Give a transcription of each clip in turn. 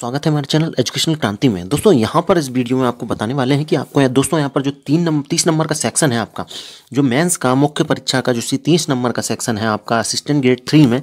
स्वागत है हमारे चैनल एजुकेशन क्रांति में दोस्तों यहाँ पर इस वीडियो में आपको बताने वाले हैं कि आपको यहाँ दोस्तों यहाँ पर जो तीन नंबर तीस नंबर का सेक्शन है आपका जो मेंस का मुख्य परीक्षा का जो सी तीस नंबर का सेक्शन है आपका असिस्टेंट ग्रेड थ्री में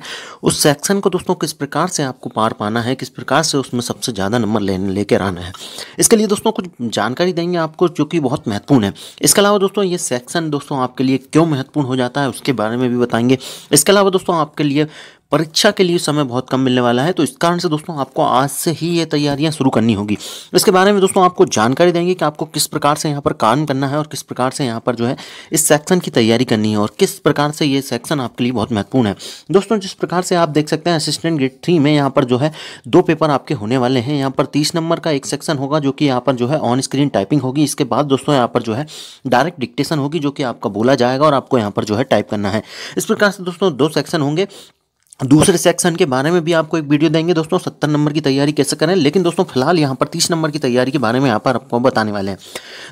उस सेक्शन को दोस्तों किस प्रकार से आपको पार पाना है किस प्रकार से उसमें सबसे ज़्यादा नंबर लेने लेकर आना है इसके लिए दोस्तों कुछ जानकारी देंगे आपको जो कि बहुत महत्वपूर्ण है इसके अलावा दोस्तों ये सेक्शन दोस्तों आपके लिए क्यों महत्वपूर्ण हो जाता है उसके बारे में भी बताएंगे इसके अलावा दोस्तों आपके लिए परीक्षा के लिए समय बहुत कम मिलने वाला है तो इस कारण से दोस्तों आपको आज से ही ये तैयारियां शुरू करनी होगी इसके बारे में दोस्तों आपको जानकारी देंगे कि आपको किस प्रकार से यहाँ पर काम करना है और किस प्रकार से यहाँ पर जो है इस सेक्शन की तैयारी करनी है और किस प्रकार से ये सेक्शन आपके लिए बहुत महत्वपूर्ण है दोस्तों जिस प्रकार से आप देख सकते हैं असिस्टेंट ग्रेड थ्री में यहाँ पर जो है दो पेपर आपके होने वाले हैं यहाँ पर तीस नंबर का एक सेक्शन होगा जो कि यहाँ पर जो है ऑन स्क्रीन टाइपिंग होगी इसके बाद दोस्तों यहाँ पर जो है डायरेक्ट डिक्टेशन होगी जो कि आपका बोला जाएगा और आपको यहाँ पर जो है टाइप करना है इस प्रकार से दोस्तों दो सेक्शन होंगे दूसरे सेक्शन के बारे में भी आपको एक वीडियो देंगे दोस्तों सत्तर नंबर की तैयारी कैसे करें लेकिन दोस्तों फिलहाल यहाँ पर तीस नंबर की तैयारी के बारे में यहाँ पर आपको बताने वाले हैं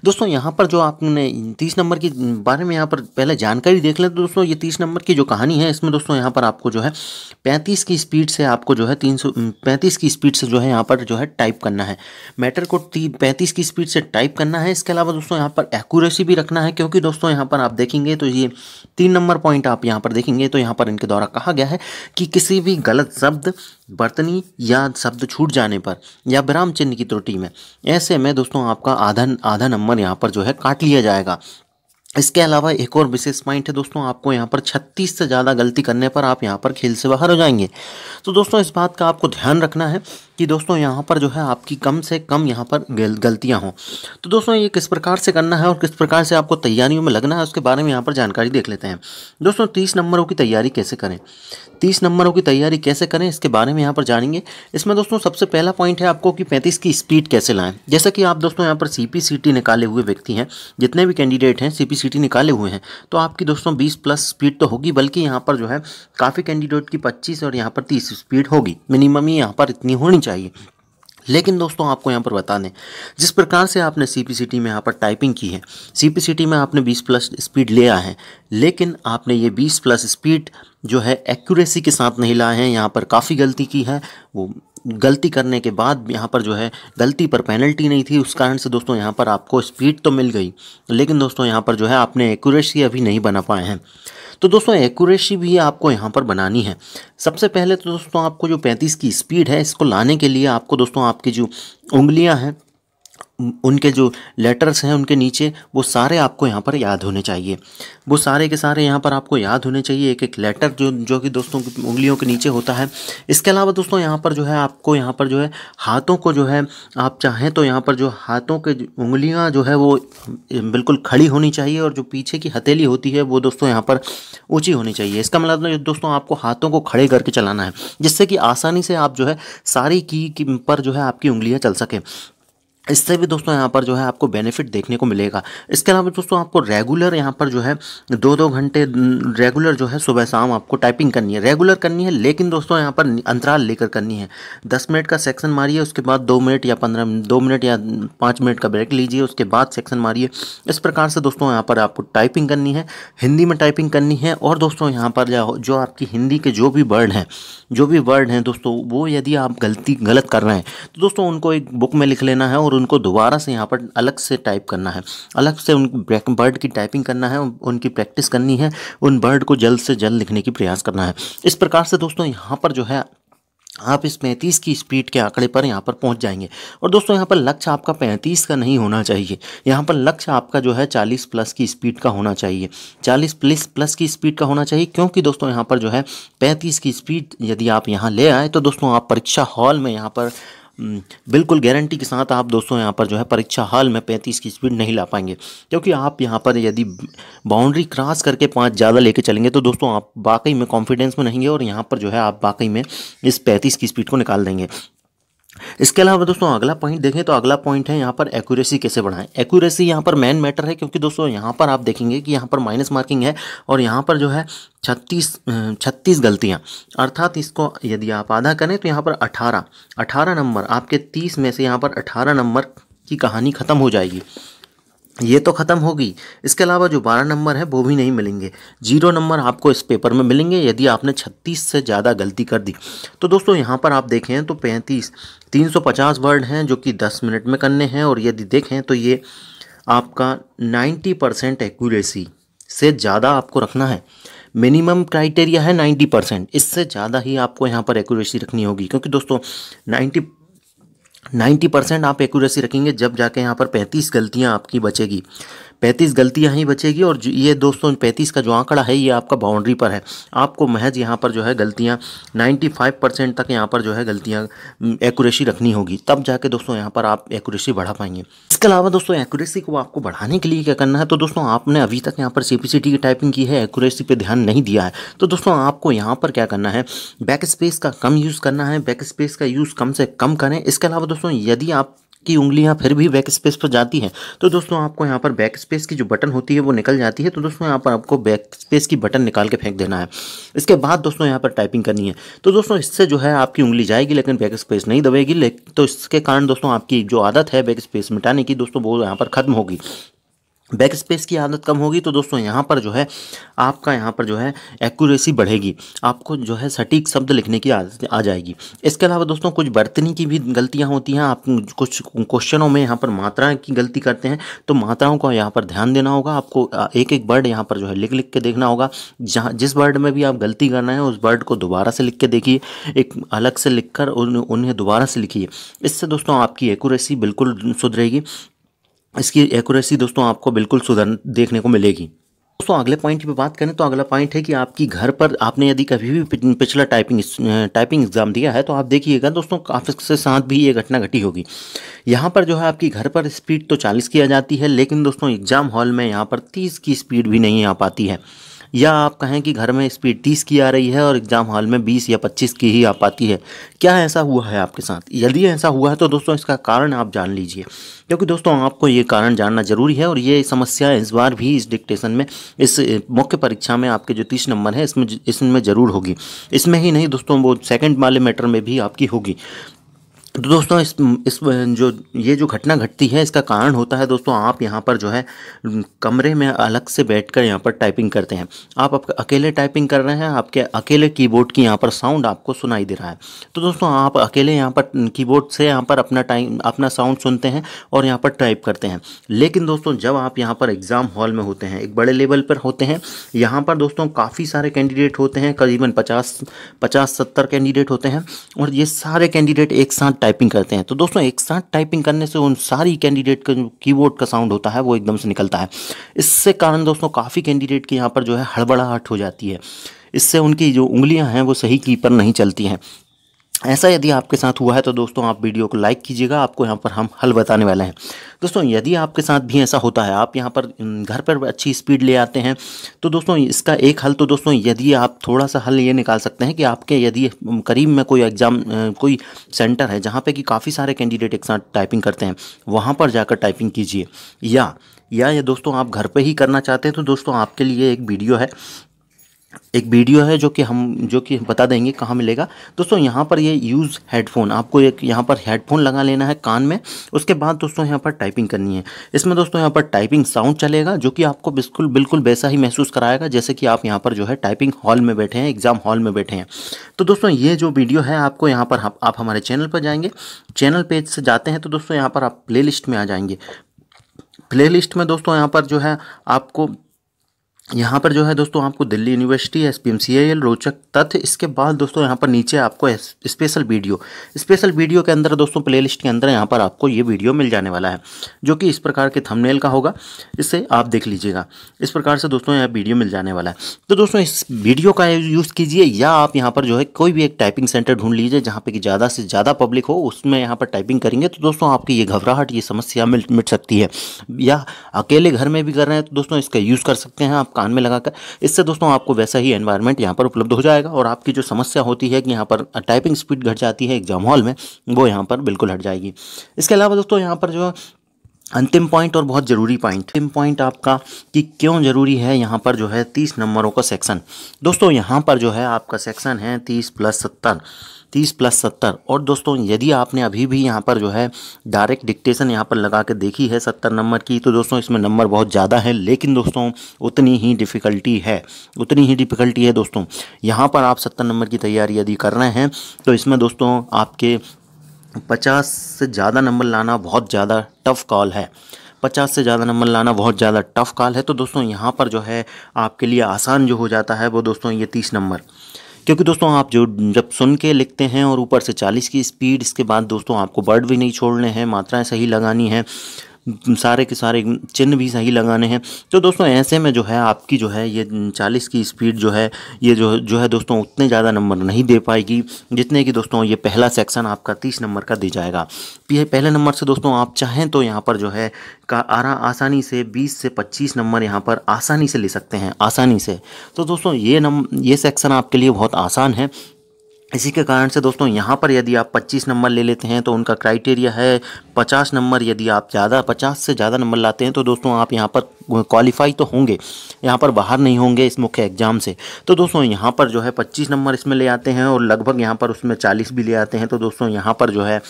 दोस्तों यहाँ पर जो आपने तीस नंबर के बारे में यहाँ पर पहले जानकारी देख लें तो दोस्तों ये तीस नंबर की जो कहानी है इसमें दोस्तों यहाँ पर आपको जो है पैंतीस की स्पीड से आपको जो है तीन सौ पैंतीस की स्पीड से जो है यहाँ पर जो है टाइप करना है मैटर को पैंतीस की स्पीड से टाइप करना है इसके अलावा दोस्तों यहाँ पर एक्यूरेसी भी रखना है क्योंकि दोस्तों यहाँ पर आप देखेंगे तो ये तीन नंबर पॉइंट आप यहाँ पर देखेंगे तो यहाँ पर इनके द्वारा कहा गया है कि किसी भी गलत शब्द बर्तनी या शब्द छूट जाने पर या विराम चिन्ह की त्रुटि में ऐसे में दोस्तों आपका आधा आधा नंबर कॉमन यहाँ पर जो है काट लिया जाएगा इसके अलावा एक और विशेष पॉइंट है दोस्तों आपको यहाँ पर 36 से ज़्यादा गलती करने पर आप यहाँ पर खेल से बाहर हो जाएंगे तो दोस्तों इस बात का आपको ध्यान रखना है कि दोस्तों यहाँ पर जो है आपकी कम से कम यहाँ पर गल, गलतियाँ हों तो दोस्तों ये किस प्रकार से करना है और किस प्रकार से आपको तैयारियों में लगना है उसके बारे में यहाँ पर जानकारी देख लेते हैं दोस्तों तीस नंबरों की तैयारी कैसे करें तीस नंबरों की तैयारी कैसे करें इसके बारे में यहाँ पर जानेंगे इसमें दोस्तों सबसे पहला पॉइंट है आपको कि पैंतीस की स्पीड कैसे लाएँ जैसा कि आप दोस्तों यहाँ पर सी पी निकाले हुए व्यक्ति हैं जितने भी कैंडिडेट हैं सी पी निकाले हुए हैं तो आपकी दोस्तों बीस प्लस स्पीड तो होगी बल्कि यहाँ पर जो है काफ़ी कैंडिडेट की पच्चीस और यहाँ पर तीस स्पीड होगी मिनिमम ही यहाँ पर इतनी होनी चाहिए चाहिए लेकिन दोस्तों आपको यहाँ पर बता दें जिस प्रकार से आपने सी पी सी टी में यहाँ पर टाइपिंग की है सी पी सी टी में आपने 20 प्लस स्पीड लिया है लेकिन आपने ये 20 प्लस स्पीड जो है एक्यूरेसी के साथ नहीं लाए हैं यहाँ पर काफ़ी गलती की है वो गलती करने के बाद यहाँ पर जो है गलती पर पेनल्टी नहीं थी उस कारण से दोस्तों यहाँ पर आपको स्पीड तो मिल गई लेकिन दोस्तों यहाँ पर जो है आपने एक्यूरेसी अभी नहीं बना पाए हैं तो दोस्तों एक्यूरेसी भी आपको यहाँ पर बनानी है सबसे पहले तो दोस्तों आपको जो पैंतीस की स्पीड है इसको लाने के लिए आपको दोस्तों आपकी जो उंगलियाँ हैं उनके जो लेटर्स हैं उनके नीचे वो सारे आपको यहाँ पर याद होने चाहिए वो सारे के सारे यहाँ पर आपको याद होने चाहिए एक एक लेटर जो जो कि दोस्तों उंगलियों के नीचे होता है इसके अलावा दोस्तों यहाँ पर जो है आपको यहाँ पर जो है हाथों को जो है आप चाहें तो यहाँ पर जो हाथों के उंगलियाँ जो है वो बिल्कुल खड़ी होनी चाहिए और जो पीछे की हथेली होती है वो दोस्तों यहाँ पर ऊँची होनी चाहिए इसका मतलब दोस्तों आपको हाथों को खड़े करके चलाना है जिससे कि आसानी से आप जो है सारी की पर जो है आपकी उंगलियाँ चल सकें इससे भी दोस्तों यहाँ पर जो है आपको बेनिफिट देखने को मिलेगा इसके अलावा दोस्तों आपको रेगुलर यहाँ पर जो है दो दो घंटे रेगुलर जो है सुबह शाम आपको टाइपिंग करनी है रेगुलर करनी है लेकिन दोस्तों यहाँ पर अंतराल लेकर करनी है दस मिनट का सेक्शन मारिए उसके बाद दो मिनट या पंद्रह दो मिनट या पाँच मिनट का ब्रेक लीजिए उसके बाद सेक्शन मारिए इस प्रकार से दोस्तों यहाँ पर आपको टाइपिंग करनी है हिंदी में टाइपिंग करनी है और दोस्तों यहाँ पर जो आपकी हिंदी के जो भी वर्ड हैं जो भी वर्ड हैं दोस्तों वो यदि आप गलती गलत कर रहे हैं तो दोस्तों उनको एक बुक में लिख लेना है और और उनको दोबारा से यहाँ पर अलग से टाइप करना है अलग से उन बर्ड की टाइपिंग करना है उनकी प्रैक्टिस करनी है उन बर्ड को जल्द से जल्द लिखने की प्रयास करना है इस प्रकार से दोस्तों यहाँ पर जो है आप इस 35 की स्पीड के आंकड़े पर यहाँ पर पहुँच जाएंगे और दोस्तों यहाँ पर लक्ष्य आपका 35 का नहीं होना चाहिए यहाँ पर लक्ष्य आपका जो है 40 प्लस की स्पीड का होना चाहिए 40 प्लस प्लस की स्पीड का होना चाहिए क्योंकि दोस्तों यहाँ पर जो है 35 की स्पीड यदि आप यहाँ ले आए तो दोस्तों आप परीक्षा हॉल में यहाँ पर हम्म, बिल्कुल गारंटी के साथ आप दोस्तों यहाँ पर जो है परीक्षा हाल में पैंतीस की स्पीड नहीं ला पाएंगे क्योंकि आप यहाँ पर यदि बाउंड्री क्रॉस करके पाँच ज़्यादा लेके चलेंगे तो दोस्तों आप वाकई में कॉन्फिडेंस में रहेंगे और यहाँ पर जो है आप वाकई में इस पैंतीस की स्पीड को निकाल देंगे इसके अलावा दोस्तों अगला पॉइंट देखें तो अगला पॉइंट है यहाँ पर एक्यूरेसी कैसे बढ़ाएं एक्यूरेसी यहाँ पर मेन मैटर है क्योंकि दोस्तों यहाँ पर आप देखेंगे कि यहाँ पर माइनस मार्किंग है और यहाँ पर जो है छत्तीस छत्तीस गलतियाँ अर्थात इसको यदि आप आधा करें तो यहाँ पर अठारह अठारह नंबर आपके तीस में से यहाँ पर अठारह नंबर की कहानी ख़त्म हो जाएगी ये तो ख़त्म होगी इसके अलावा जो बारह नंबर है वो भी नहीं मिलेंगे जीरो नंबर आपको इस पेपर में मिलेंगे यदि आपने छत्तीस से ज़्यादा गलती कर दी तो दोस्तों यहाँ पर आप देखें तो पैंतीस तीन सौ पचास वर्ड हैं जो कि दस मिनट में करने हैं और यदि देखें तो ये आपका नाइन्टी परसेंट एक्यूरेसी से ज़्यादा आपको रखना है मिनिमम क्राइटेरिया है नाइन्टी परसेंट इससे ज़्यादा ही आपको यहाँ पर एक्यूरेसी रखनी होगी क्योंकि दोस्तों नाइन्टी 90 परसेंट आप एक्यूरेसी रखेंगे जब जाके यहाँ पर 35 गलतियाँ आपकी बचेगी पैंतीस गलतियाँ ही बचेगी और ये दोस्तों पैंतीस का जो आंकड़ा है ये आपका बाउंड्री पर है आपको महज यहाँ पर जो है गलतियाँ नाइन्टी फाइव परसेंट तक यहाँ पर जो है गलतियाँ एक्यूरेसी रखनी होगी तब जाके दोस्तों यहाँ पर आप एकूरेसी बढ़ा पाएंगे इसके अलावा दोस्तों एक्यूरेसी को आपको बढ़ाने के लिए क्या करना है तो दोस्तों आपने अभी तक यहाँ पर सी की टाइपिंग की है एकूरेसी पर ध्यान नहीं दिया है तो दोस्तों आपको यहाँ पर क्या करना है बैक स्पेस का कम यूज़ करना है बैक स्पेस का यूज़ कम से कम करें इसके अलावा दोस्तों यदि आप की उंगलियां फिर भी बैक स्पेस पर जाती हैं तो दोस्तों आपको यहाँ पर बैक स्पेस की जो बटन होती है वो निकल जाती है तो दोस्तों यहाँ पर आपको बैक स्पेस की बटन निकाल के फेंक देना है इसके बाद दोस्तों यहाँ पर टाइपिंग करनी है तो दोस्तों इससे जो है आपकी उंगली जाएगी लेकिन बैक स्पेस नहीं दबेगी तो इसके कारण दोस्तों आपकी जो आदत है बैक स्पेस मिटाने की दोस्तों वो यहाँ पर खत्म होगी बैक स्पेस की आदत कम होगी तो दोस्तों यहाँ पर जो है आपका यहाँ पर जो है एक्यूरेसी बढ़ेगी आपको जो है सटीक शब्द लिखने की आदत आ जाएगी इसके अलावा दोस्तों कुछ बर्तनी की भी गलतियाँ होती हैं आप कुछ क्वेश्चनों में यहाँ पर मात्राएं की गलती करते हैं तो मात्राओं को यहाँ पर ध्यान देना होगा आपको एक एक वर्ड यहाँ पर जो है लिख लिख के देखना होगा जहाँ जिस वर्ड में भी आप गलती कर रहे हैं उस वर्ड को दोबारा से लिख के देखिए एक अलग से लिख कर उन्हें दोबारा से लिखिए इससे दोस्तों आपकी एक्यूरेसी बिल्कुल सुधरेगी इसकी एक्यूरेसी दोस्तों आपको बिल्कुल सुधर देखने को मिलेगी दोस्तों अगले पॉइंट पे बात करें तो अगला पॉइंट है कि आपकी घर पर आपने यदि कभी भी पिछला टाइपिंग टाइपिंग एग्ज़ाम दिया है तो आप देखिएगा दोस्तों काफी से साथ भी ये घटना घटी होगी यहाँ पर जो है आपकी घर पर स्पीड तो चालीस की आ जाती है लेकिन दोस्तों एग्ज़ाम हॉल में यहाँ पर तीस की स्पीड भी नहीं आ पाती है या आप कहें कि घर में स्पीड तीस की आ रही है और एग्ज़ाम हॉल में बीस या पच्चीस की ही आ पाती है क्या ऐसा हुआ है आपके साथ यदि ऐसा हुआ है तो दोस्तों इसका कारण आप जान लीजिए क्योंकि दोस्तों आपको ये कारण जानना ज़रूरी है और ये समस्या इस बार भी इस डिक्टेशन में इस मुख्य परीक्षा में आपके जो तीस नंबर है इसमें इसमें ज़रूर होगी इसमें ही नहीं दोस्तों वो सेकेंड वाले मैटर में भी आपकी होगी तो दोस्तों इस इस जो ये जो घटना घटती है इसका कारण होता है दोस्तों आप यहाँ पर जो है कमरे में अलग से बैठकर यहाँ पर टाइपिंग करते हैं आप, आप अकेले टाइपिंग कर रहे हैं आपके अकेले कीबोर्ड की यहाँ पर साउंड आपको सुनाई दे रहा है तो दोस्तों आप अकेले यहाँ पर कीबोर्ड से यहाँ पर अपना टाइम अपना साउंड सुनते हैं और यहाँ पर टाइप करते हैं लेकिन दोस्तों जब आप यहाँ पर एग्ज़ाम हॉल में होते हैं एक बड़े लेवल पर होते हैं यहाँ पर दोस्तों काफ़ी सारे कैंडिडेट होते हैं करीबन पचास पचास सत्तर कैंडिडेट होते हैं और ये सारे कैंडिडेट एक साथ टाइप टाइपिंग करते हैं तो दोस्तों एक साथ टाइपिंग करने से उन सारी कैंडिडेट का जो कीबोर्ड का साउंड होता है वो एकदम से निकलता है इससे कारण दोस्तों काफ़ी कैंडिडेट के यहाँ पर जो है हड़बड़ाहट हो जाती है इससे उनकी जो उंगलियां हैं वो सही की पर नहीं चलती हैं ऐसा यदि आपके साथ हुआ है तो दोस्तों आप वीडियो को लाइक कीजिएगा आपको यहाँ पर हम हल बताने वाले हैं दोस्तों यदि आपके साथ भी ऐसा होता है आप यहाँ पर घर पर अच्छी स्पीड ले आते हैं तो दोस्तों इसका एक हल तो दोस्तों यदि आप थोड़ा सा हल ये निकाल सकते हैं कि आपके यदि करीब में कोई एग्ज़ाम कोई सेंटर है जहाँ पर कि काफ़ी सारे कैंडिडेट एक साथ टाइपिंग करते हैं वहाँ पर जाकर टाइपिंग कीजिए या या ये दोस्तों आप घर पे ही करना चाहते हैं तो दोस्तों आपके लिए एक वीडियो है एक वीडियो है जो कि हम जो कि बता देंगे कहाँ मिलेगा दोस्तों यहाँ पर ये यूज़ हेडफोन आपको एक यहाँ पर हेडफोन लगा लेना है कान में उसके बाद दोस्तों यहाँ पर टाइपिंग करनी है इसमें दोस्तों यहाँ पर टाइपिंग साउंड चलेगा जो कि आपको बिल्कुल बिल्कुल वैसा ही महसूस कराएगा जैसे कि आप यहाँ पर जो है टाइपिंग हॉल में बैठे हैं एग्ज़ाम हॉल में बैठे हैं तो दोस्तों ये जो वीडियो है आपको यहाँ पर आप, आप हमारे चैनल पर जाएंगे चैनल पेज से जाते हैं तो दोस्तों यहाँ पर आप प्ले में आ जाएंगे प्ले में दोस्तों यहाँ पर जो है आपको यहाँ पर जो है दोस्तों आपको Delhi university S P M C L रोचक तथ्य इसके बाद दोस्तों यहाँ पर नीचे आपको स्पेशल वीडियो स्पेशल वीडियो के अंदर दोस्तों प्लेलिस्ट के अंदर यहाँ पर आपको ये वीडियो मिल जाने वाला है जो कि इस प्रकार के थंबनेल का होगा इसे आप देख लीजिएगा इस प्रकार से दोस्तों यहाँ वीडियो मिल जाने वाला है तो दोस्तों इस वीडियो का यूज़ कीजिए या आप यहाँ पर जो है कोई भी एक टाइपिंग सेंटर ढूंढ लीजिए जहाँ पर कि ज़्यादा से ज़्यादा पब्लिक हो उसमें यहाँ पर टाइपिंग करेंगे तो दोस्तों आपकी ये घबराहट ये समस्या मिट सकती है या अकेले घर में भी कर रहे हैं तो दोस्तों इसका यूज़ कर सकते हैं आप कान में लगाकर इससे दोस्तों आपको वैसा ही एनवायरनमेंट यहाँ पर उपलब्ध हो जाएगा और आपकी जो समस्या होती है कि यहाँ पर टाइपिंग स्पीड घट जाती है एग्जाम हॉल में वो यहाँ पर बिल्कुल हट जाएगी इसके अलावा दोस्तों यहाँ पर जो अंतिम पॉइंट और बहुत ज़रूरी पॉइंट अंतिम पॉइंट आपका कि क्यों ज़रूरी है यहाँ पर जो है तीस नंबरों का सेक्शन दोस्तों यहाँ पर जो है आपका सेक्शन है तीस प्लस सत्तर तीस प्लस सत्तर और दोस्तों यदि आपने अभी भी यहाँ पर जो है डायरेक्ट डिक्टेशन यहाँ पर लगा के देखी है सत्तर नंबर की तो दोस्तों इसमें नंबर बहुत ज़्यादा है लेकिन दोस्तों उतनी ही डिफ़िकल्टी है उतनी ही डिफ़िकल्टी है दोस्तों यहाँ पर आप सत्तर नंबर की तैयारी यदि कर रहे हैं तो इसमें दोस्तों आपके पचास से ज़्यादा नंबर लाना बहुत ज़्यादा टफ़ कॉल है पचास से ज़्यादा नंबर लाना बहुत ज़्यादा टफ़ कॉल है तो दोस्तों यहाँ पर जो है आपके लिए आसान जो हो जाता है वो दोस्तों ये तीस नंबर क्योंकि दोस्तों आप जो जब सुन के लिखते हैं और ऊपर से चालीस की स्पीड इसके बाद दोस्तों आपको वर्ड भी नहीं छोड़ने हैं मात्राएँ सही लगानी हैं सारे के सारे चिन्ह भी सही लगाने हैं तो दोस्तों ऐसे में जो है आपकी जो है ये चालीस की स्पीड जो है ये जो जो है दोस्तों उतने ज़्यादा नंबर नहीं दे पाएगी जितने कि दोस्तों ये पहला सेक्शन आपका तीस नंबर का दे जाएगा पहले नंबर से दोस्तों आप चाहें तो यहाँ पर जो है का आरा आसानी से बीस से पच्चीस नंबर यहाँ पर आसानी से ले सकते हैं आसानी से तो दोस्तों ये नम ये सेक्शन आपके लिए बहुत आसान है इसी के कारण से दोस्तों यहाँ पर यदि आप 25 नंबर ले लेते हैं तो उनका क्राइटेरिया है 50 नंबर यदि आप ज़्यादा 50 से ज़्यादा नंबर लाते हैं तो दोस्तों आप यहाँ पर क्वालिफाई तो होंगे यहाँ पर बाहर नहीं होंगे इस मुख्य एग्ज़ाम से तो दोस्तों यहाँ पर जो है 25 नंबर इसमें ले आते हैं और लगभग यहाँ पर उसमें चालीस भी ले आते हैं तो दोस्तों यहाँ पर जो है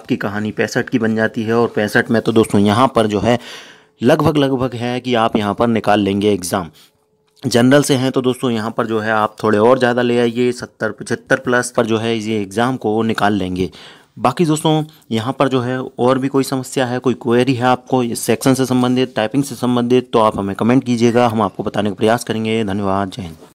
आपकी कहानी पैंसठ की बन जाती है और पैंसठ में तो दोस्तों यहाँ पर जो है लगभग लगभग है कि आप यहाँ पर निकाल लेंगे एग्ज़ाम जनरल से हैं तो दोस्तों यहाँ पर जो है आप थोड़े और ज़्यादा ले आइए सत्तर पचहत्तर प्लस पर जो है ये एग्ज़ाम को निकाल लेंगे बाकी दोस्तों यहाँ पर जो है और भी कोई समस्या है कोई क्वेरी है आपको इस सेक्शन से संबंधित टाइपिंग से संबंधित तो आप हमें कमेंट कीजिएगा हम आपको बताने का प्रयास करेंगे धन्यवाद जय हिंद